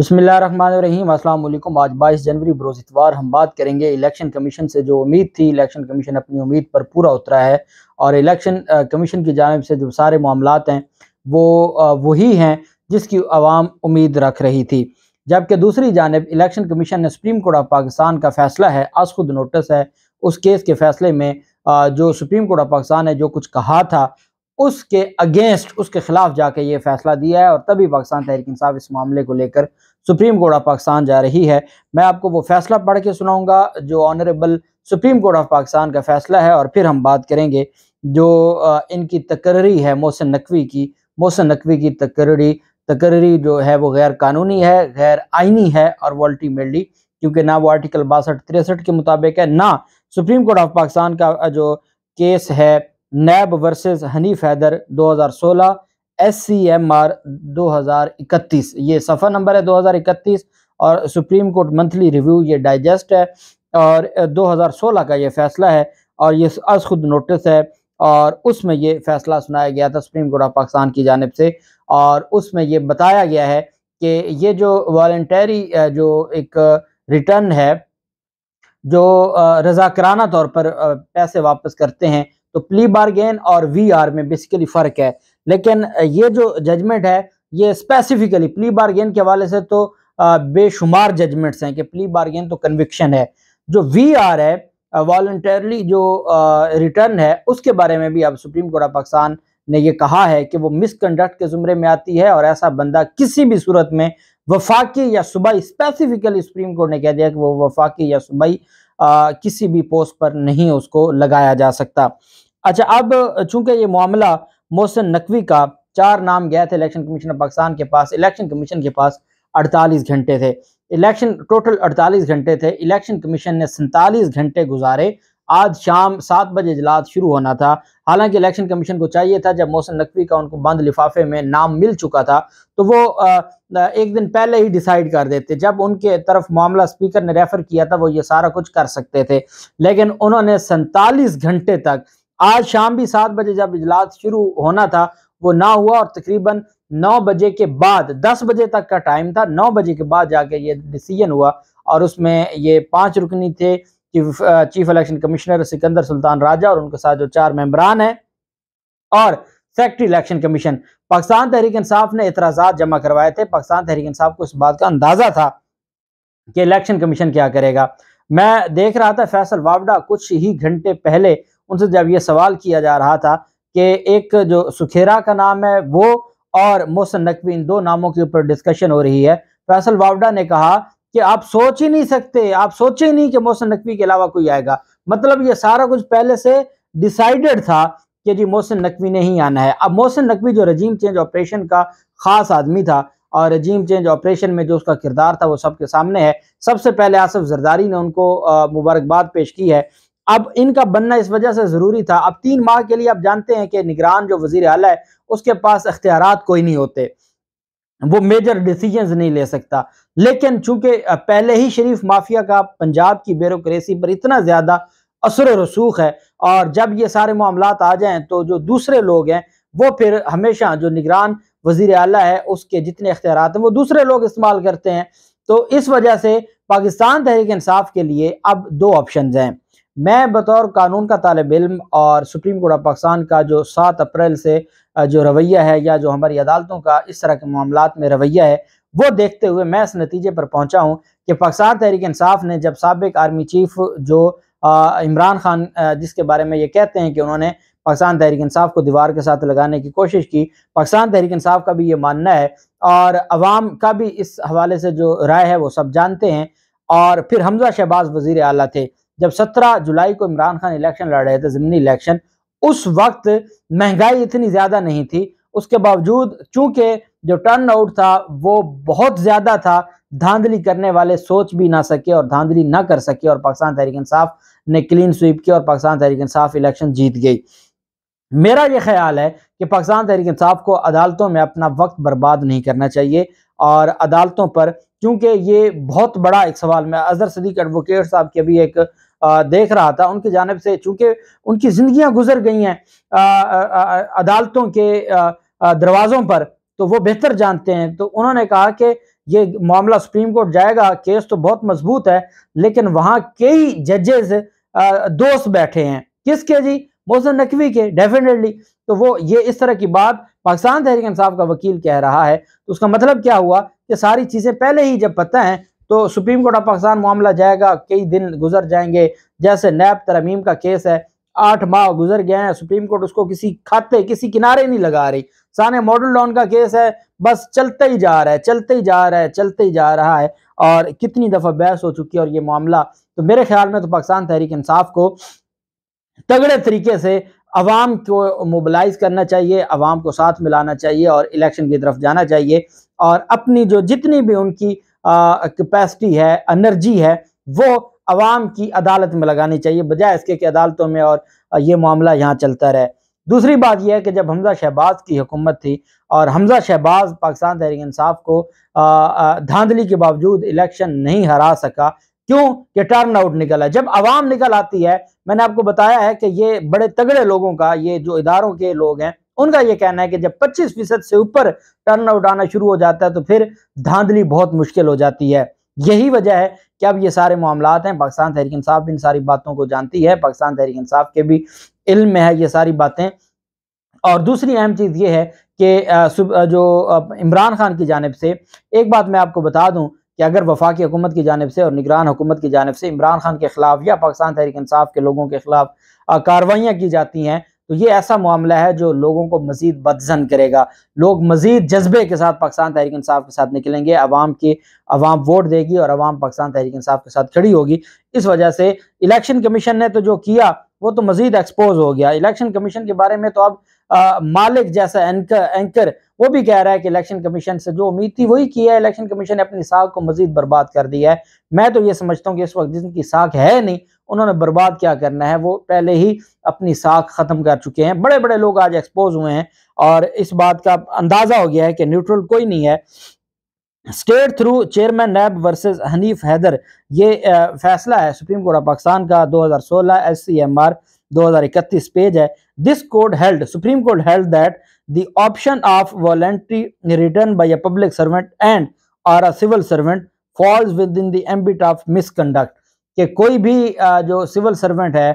बसमिलीम अल्लाम आज बाईस जनवरी बरोज इतवार हम बात करेंगे इलेक्शन कमीशन से जो उम्मीद थी इलेक्शन कमीशन अपनी उम्मीद पर पूरा उतरा है और इलेक्शन कमीशन की जानब से जो सारे मामला हैं वो वही हैं जिसकी आवाम उम्मीद रख रही थी जबकि दूसरी जानब इलेक्शन कमीशन ने सुप्रीम कोर्ट ऑफ पाकिस्तान का फैसला है आज खुद नोटिस है उस केस के फैसले में जो सुप्रीम कोर्ट ऑफ पाकिस्तान ने जो कुछ कहा था उसके अगेंस्ट उसके खिलाफ जाके ये फैसला दिया है और तभी पाकिस्तान तहरीक इंसाफ इस मामले को लेकर सुप्रीम कोर्ट ऑफ पाकिस्तान जा रही है मैं आपको वो फैसला पढ़ के सुनाऊंगा जो honourable supreme court of Pakistan का फैसला है और फिर हम बात करेंगे जो इनकी तकर्री है मोहसिन नकवी की मोहसिन नकवी की तकर्री तकर्री जो है वो गैर कानूनी है गैर आइनी है और वो अल्टीमेटली क्योंकि ना वो आर्टिकल बासठ तिरसठ के मुताबिक है ना सुप्रीम कोर्ट ऑफ पाकिस्तान का जो केस है NAB versus Hanif Haider 2016 S C M R दो हज़ार इकतीस ये सफ़ा नंबर है दो हज़ार इकतीस और सुप्रीम कोर्ट मंथली रिव्यू ये डाइजेस्ट है और दो हज़ार सोलह का ये फैसला है और ये अज खुद नोटिस है और उसमें ये फैसला सुनाया गया था सुप्रीम कोर्ट ऑफ पाकिस्तान की जानब से और उसमें ये बताया गया है कि ये जो वॉल्टरी जो एक रिटर्न है जो रजाकराना तौर पर पैसे वापस करते हैं तो प्ली बारगेन और वी आर में बेसिकली फ़र्क है लेकिन ये जो जजमेंट है ये स्पेसिफिकली प्ली बार्गेन के हवाले से तो बेशुमार जजमेंट्स हैं कि प्ली बार्गेन तो कन्विक्शन है जो वी आर है वॉल्टरली जो रिटर्न है उसके बारे में भी अब सुप्रीम कोर्ट ऑफ पाकिस्तान ने यह कहा है कि वो मिसकंडक्ट के जुमरे में आती है और ऐसा बंदा किसी भी सूरत में वफाकी या सुबाई स्पेसिफिकली सुप्रीम कोर्ट ने कह दिया कि वो वफाकी या सुबाई किसी भी पोस्ट पर नहीं उसको लगाया जा सकता अच्छा अब चूंकि ये मामला मोहसिन नकवी का चार नाम गया था इलेक्शन कमीशन ऑफ पाकिस्तान के पास इलेक्शन कमीशन के पास 48 घंटे थे इलेक्शन टोटल 48 घंटे थे इलेक्शन कमीशन ने सैंतालीस घंटे गुजारे आज शाम सात बजे इजलास शुरू होना था हालांकि इलेक्शन कमीशन को चाहिए था जब मोहसिन नकवी का उनको बंद लिफाफे में नाम मिल चुका था तो वो एक दिन पहले ही डिसाइड कर देते जब उनके तरफ मामला स्पीकर ने रेफर किया था वो ये सारा कुछ कर सकते थे लेकिन उन्होंने सैंतालीस घंटे तक आज शाम भी सात बजे जब इजलास शुरू होना था वो ना हुआ और तकरीबन नौ बजे के बाद दस बजे तक का टाइम था नौ बजे के बाद जाके ये डिसीजन हुआ और उसमें ये पांच रुकनी थे chief election commissioner Sikandar Sultan Raja और उनके साथ जो चार मेम्बरान हैं और secretary election commission Pakistan Tehreek Insaf ने एतराज़ा जमा करवाए थे पाकिस्तान तहरीक इंसाफ को इस बात का अंदाज़ा था कि इलेक्शन कमीशन क्या करेगा मैं देख रहा था फैसल वावडा कुछ ही घंटे पहले उनसे जब ये सवाल किया जा रहा था कि एक जो सुखेरा का नाम है वो और मोहसन नकवी इन दो नामों के ऊपर डिस्कशन हो रही है तो फैसल वावडा ने कहा कि आप सोच ही नहीं सकते आप सोचे ही नहीं कि मोहसन नकवी के अलावा कोई आएगा मतलब ये सारा कुछ पहले से डिसाइडेड था कि जी मोहसिन नकवी ने ही आना है अब मोहसिन नकवी जो रजीम चेंज ऑपरेशन का खास आदमी था और रजीम चेंज ऑपरेशन में जो उसका किरदार था वो सबके सामने है सबसे पहले आसफ जरदारी ने उनको मुबारकबाद पेश की है अब इनका बनना इस वजह से ज़रूरी था अब तीन माह के लिए आप जानते हैं कि निगरान जो वजीर अला है उसके पास अख्तियार कोई नहीं होते वो मेजर डिसीजन नहीं ले सकता लेकिन चूंकि पहले ही शरीफ माफिया का पंजाब की बेरोक्रेसी पर इतना ज़्यादा असर रसूख है और जब ये सारे मामला आ जाएं तो जो दूसरे लोग हैं वो फिर हमेशा जो निगरान वजीर अला है उसके जितने अख्तियार हैं वो दूसरे लोग इस्तेमाल करते हैं तो इस वजह से पाकिस्तान तहरीक इंसाफ के लिए अब दो ऑप्शन हैं मैं बतौर कानून का तालब इलम और सुप्रीम कोर्ट ऑफ पाकिस्तान का जो सात अप्रैल से जो रवैया है या जो हमारी अदालतों का इस तरह के मामला में रवैया है वो देखते हुए मैं इस नतीजे पर पहुंचा हूं कि पाकिस्तान तहरीक इंसाफ ने जब सबक आर्मी चीफ जो इमरान खान जिसके बारे में ये कहते हैं कि उन्होंने पाकिस्तान तहरीक इंसाफ को दीवार के साथ लगाने की कोशिश की पाकिस्तान तहरीक इंसाफ का भी ये मानना है और अवाम का भी इस हवाले से जो राय है वो सब जानते हैं और फिर हमजा शहबाज वजीर अला थे जब 17 जुलाई को इमरान खान इलेक्शन लड़ रहे थे ज़मनी इलेक्शन उस वक्त महंगाई इतनी ज़्यादा नहीं थी उसके बावजूद चूंकि जो टर्न आउट था वो बहुत ज़्यादा था धांधली करने वाले सोच भी ना सके और धांधली ना कर सके और पाकिस्तान तहरीक इंसाफ ने क्लीन स्वीप किया और पाकिस्तान तहरीक इंसाफ इलेक्शन जीत गई मेरा ये ख्याल है कि पाकिस्तान तहरीक इंसाफ को अदालतों में अपना वक्त बर्बाद नहीं करना चाहिए और अदालतों पर क्योंकि ये बहुत बड़ा एक सवाल मैं अजहर सदीक एडवोकेट साहब के भी एक देख रहा था उनकी जानब से चूंकि उनकी जिंदगी गुजर गई हैं अदालतों के दरवाज़ों पर तो वो बेहतर जानते हैं तो उन्होंने कहा कि ये मामला सुप्रीम कोर्ट जाएगा केस तो बहुत मजबूत है लेकिन वहां कई जजेस दोस्त बैठे हैं किसके जी मोहसन नकवी के डेफिनेटली तो वो ये इस तरह की बात पाकिस्तान तहरीक इंसाफ का वकील कह रहा है तो उसका मतलब क्या हुआ कि सारी चीज़ें पहले ही जब पता है तो सुप्रीम कोर्ट ऑफ पाकिस्तान मामला जाएगा कई दिन गुजर जाएंगे जैसे नैब तरमीम का केस है आठ माह गुजर गए हैं सुप्रीम कोर्ट उसको किसी खाते किसी किनारे नहीं लगा रही साने मॉडल टाउन का केस है बस चलते ही जा रहा है चलते ही जा रहा है चलते ही जा रहा है और कितनी दफ़ा बहस हो चुकी है और ये मामला तो मेरे ख्याल में तो पाकिस्तान तहरीक इंसाफ को तगड़े तरीके से अवाम को मोबलाइज करना चाहिए अवाम को साथ मिलाना चाहिए और इलेक्शन की तरफ जाना चाहिए और अपनी जो जितनी भी उनकी कैपेसिटी है एनर्जी है वो आवाम की अदालत में लगानी चाहिए बजाय इसके कि अदालतों में और ये मामला यहाँ चलता रहे दूसरी बात यह है कि जब हमजा शहबाज की हुकूमत थी और हमजा शहबाज पाकिस्तान तहरीक इंसाफ को धांधली के बावजूद इलेक्शन नहीं हरा सका क्यों कि टर्न आउट निकला जब आवाम निकल आती है मैंने आपको बताया है कि ये बड़े तगड़े लोगों का ये जो इदारों के लोग हैं उनका यह कहना है कि जब 25 फीसद से ऊपर टर्न आउट आना शुरू हो जाता है तो फिर धांधली बहुत मुश्किल हो जाती है यही वजह है कि अब ये सारे मामला हैं पाकिस्तान तहरीक इंसाफ भी इन सारी बातों को जानती है पाकिस्तान तहरीक इंसाफ के भी इल्म में है ये सारी बातें और दूसरी अहम चीज़ ये है कि जो इमरान खान की जानब से एक बात मैं आपको बता दूं कि अगर वफाकी हुकूमत की जानब से और निगरान हुकूमत की जानब से इमरान खान के ख़िलाफ़ या पाकिस्तान तहरीक इंसाफ के लोगों के ख़िलाफ़ कार्रवाइयाँ की जाती हैं तो ये ऐसा मामला है जो लोगों को मजीद बदजन करेगा लोग मजीद जज्बे के साथ पाकिस्तान तहरीक इंसाफ के साथ निकलेंगे अवाम की अवाम वोट देगी और अवाम पाकिस्तान तहरीक इंसाफ के साथ खड़ी होगी इस वजह से इलेक्शन कमीशन ने तो जो किया वो तो मजीद एक्सपोज हो गया इलेक्शन कमीशन के बारे में तो अब आ, मालिक जैसा एंकर एंकर वो भी कह रहा है कि इलेक्शन कमीशन से जो उम्मीद थी वही की है इलेक्शन कमीशन ने अपनी साख को मजीद बर्बाद कर दिया है मैं तो ये समझता हूँ कि इस वक्त जिनकी साख है नहीं उन्होंने बर्बाद क्या करना है वो पहले ही अपनी साख ख़त्म कर चुके हैं बड़े बड़े लोग आज एक्सपोज हुए हैं और इस बात का अंदाज़ा हो गया है कि न्यूट्रल कोई नहीं है state through chairman NAB versus Hanif Haider ये फैसला है सुप्रीम कोर्ट ऑफ पाकिस्तान का 2016 सोलह एस पेज है this court held supreme court held that the option of voluntary return by a public servant and or a civil servant falls within the ambit of misconduct कि कोई भी जो civil servant है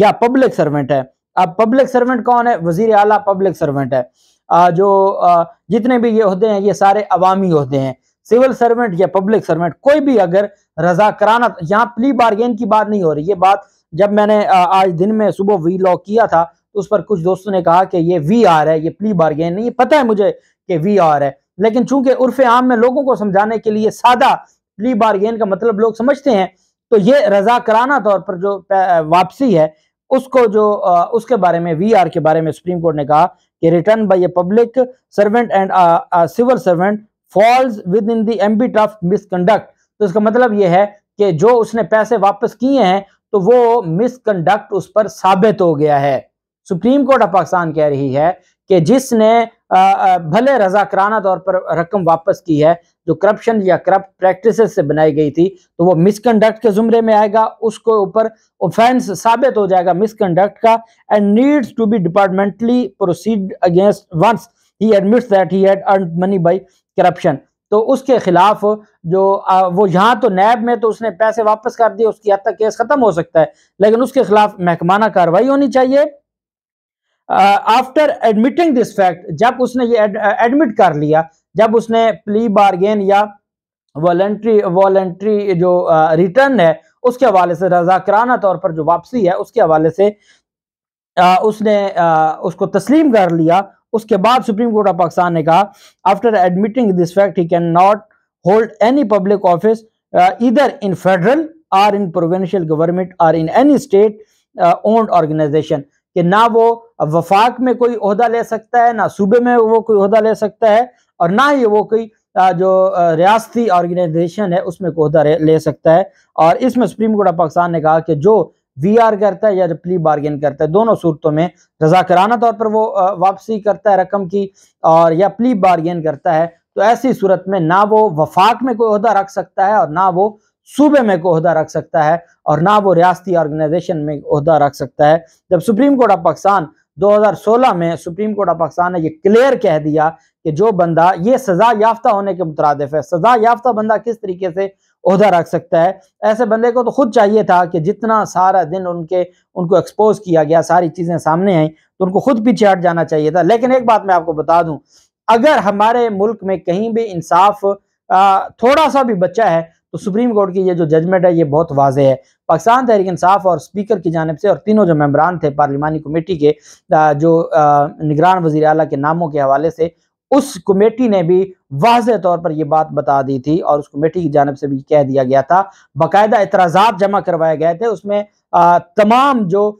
या public servant है अब public servant कौन है वजीर अला पब्लिक सर्वेंट है जो जितने भी ये होते हैं ये सारे अवामी होते हैं सिविल सर्वेंट या पब्लिक सर्वेंट कोई भी अगर रजा कराना यहाँ प्ली बारगेन की बात नहीं हो रही ये बात जब मैंने आज दिन में सुबह वी लॉ किया था तो उस पर कुछ दोस्तों ने कहा कि ये वी आर है ये प्ली बारगेन नहीं पता है मुझे कि वी आर है लेकिन चूंकि उर्फ आम में लोगों को समझाने के लिए सादा प्ली बारगेन का मतलब लोग समझते हैं तो ये रजाकराना तौर पर जो वापसी है उसको जो उसके बारे में वी के बारे में सुप्रीम कोर्ट ने कहा कि return by a public servant and civil servant falls within the ambit of misconduct तो इसका मतलब यह है कि जो उसने पैसे वापस किए हैं तो वो मिसकंडक्ट उस पर साबित हो गया है सुप्रीम कोर्ट ऑफ पाकिस्तान कह रही है कि जिसने भले रजाकराना तौर पर रकम वापस की है जो करप्शन या करप्ट प्रैक्टिस से बनाई गई थी तो वो मिसकंडक्ट के जुमरे में आएगा उसको ऊपर ऑफेंस साबित हो जाएगा मिसकंडक्ट का and needs to be departmentally proceed against once he admits that he had earn money by corruption तो उसके खिलाफ जो आ, वो यहाँ तो नैब में तो उसने पैसे वापस कर दिए उसकी हद तक केस खत्म हो सकता है लेकिन उसके खिलाफ महकमाना कार्रवाई होनी चाहिए आफ्टर एडमिटिंग दिस फैक्ट जब उसने ये एडमिट कर लिया जब उसने प्ली बार्गेन या वॉलेंट्री वॉलेंट्री जो रिटर्न है उसके हवाले से रजाकराना तौर पर जो वापसी है उसके हवाले से आ, उसने आ, उसको तस्लीम कर लिया उसके बाद सुप्रीम कोर्ट ऑफ पाकिस्तान ने कहा after admitting this fact he can not hold any public office either in federal or in provincial government or in any state owned organisation कि ना वो वफाक में कोई अहदा ले सकता है ना सूबे में वो कोई अहदा ले सकता है और ना ही वो कोई जो रियासती ऑर्गेनाइजेशन है उसमें कोहदा ले सकता है और इसमें सुप्रीम कोर्ट ऑफ पाकिस्तान ने कहा कि जो वी आर करता है या प्ली बार्गेन करता है दोनों सूरतों में रजाकराना तौर पर वो वापसी करता है रकम की और या प्ली बार्गेन करता है तो ऐसी सूरत में ना वो वफाक में कोई अहदा रख सकता है और ना वो सूबे में कोई अहदा रख सकता है और ना वो रियासती ऑर्गेनाइजेशन में अहदा रख सकता है जब सुप्रीम कोर्ट ऑफ पाकिस्तान 2016 में सुप्रीम कोर्ट ऑफ पाकिस्तान ने ये क्लियर कह दिया कि जो बंदा ये सजा याफ्ता होने के मुतरदफ है सजा याफ्ता बंदा किस तरीके से अहदा रख सकता है ऐसे बंदे को तो खुद चाहिए था कि जितना सारा दिन उनके उनको एक्सपोज किया गया सारी चीज़ें सामने आई तो उनको खुद पीछे हट जाना चाहिए था लेकिन एक बात मैं आपको बता दूं अगर हमारे मुल्क में कहीं भी इंसाफ थोड़ा सा भी बच्चा है तो सुप्रीम कोर्ट की ये जो जजमेंट है ये बहुत वाजह है पाकिस्तान तहरीक इंसाफ और स्पीकर की जानब से और तीनों जो मेम्बरान थे पार्लिमानी कमेटी के जो निगरान वजी अला के नामों के हवाले से उस कमेटी ने भी वाज तौर पर यह बात बता दी थी और उस कमेटी की जानब से भी कह दिया गया था बाकायदा एतराजा जमा करवाए गए थे उसमें आ, तमाम जो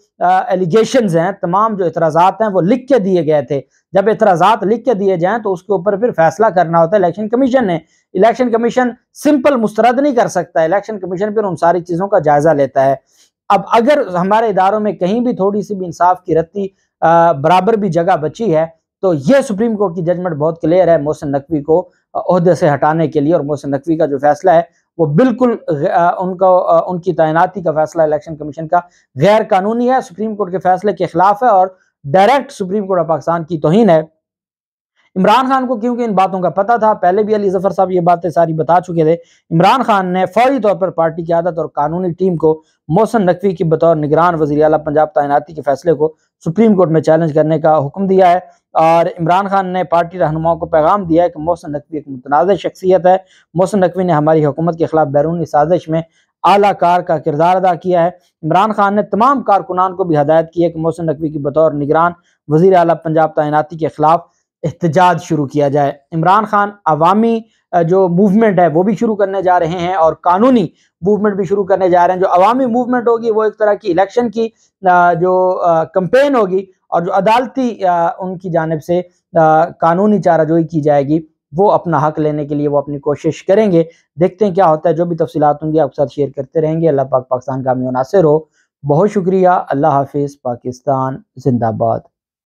एलिगेशन हैं तमाम जो एतराजा हैं वो लिख के दिए गए थे जब एतराजा लिख के दिए जाए तो उसके ऊपर फिर फैसला करना होता है इलेक्शन कमीशन ने इलेक्शन कमीशन सिंपल मुस्तरद नहीं कर सकता इलेक्शन कमीशन फिर उन सारी चीज़ों का जायज़ा लेता है अब अगर हमारे इदारों में कहीं भी थोड़ी सी भी इंसाफ की रत्ती बराबर भी जगह बची है तो ये सुप्रीम कोर्ट की जजमेंट बहुत क्लियर है मोहसिन नकवी को अहदे से हटाने के लिए और मोहसिन नकवी का जो फैसला है वो बिल्कुल उनका उनकी तैनाती का फैसला इलेक्शन कमीशन का गैर कानूनी है सुप्रीम कोर्ट के फैसले के खिलाफ है और direct supreme court of Pakistan की तोहन है इमरान खान को क्योंकि इन बातों का पता था पहले भी अली जफर साहब ये बातें सारी बता चुके थे इमरान खान ने फौरी तौर पर पार्टी की आदत और कानूनी टीम को मोहसन नकवी की बतौर निगरान वजी अला पंजाब तैनाती के फैसले को सुप्रीम कोर्ट में चैलेंज करने का हुक्म दिया है और इमरान खान ने पार्टी रहनुमाओं को पैगाम दिया है कि मोहसन नकवी एक मुतनाज़ शख्सियत है मोहसन नकवी ने हमारी हुकूमत के ख़िलाफ़ बैरूनी साजिश में कार का किरदार अदा किया है इमरान खान ने तमाम कारकुनान को भी हदायत की है कि मोहसिन नकवी की बतौर निगरान वजीर अला पंजाब तैनाती के खिलाफ एहतजाज शुरू किया जाए इमरान खान अवामी जो मूवमेंट है वो भी शुरू करने जा रहे हैं और कानूनी मूवमेंट भी शुरू करने जा रहे हैं जो अवामी मूवमेंट होगी वो एक तरह की इलेक्शन की जो कंपेन होगी और जो अदालती उनकी जानब से कानूनी चाराजोई की जाएगी वो अपना हक लेने के लिए वो अपनी कोशिश करेंगे देखते हैं क्या होता है जो भी तफसीत होंगी आपके साथ शेयर करते रहेंगे अल्लाह पाक पाकिस्तान का मुनासर हो बहुत शुक्रिया अल्लाह हाफिज़ पाकिस्तान जिंदाबाद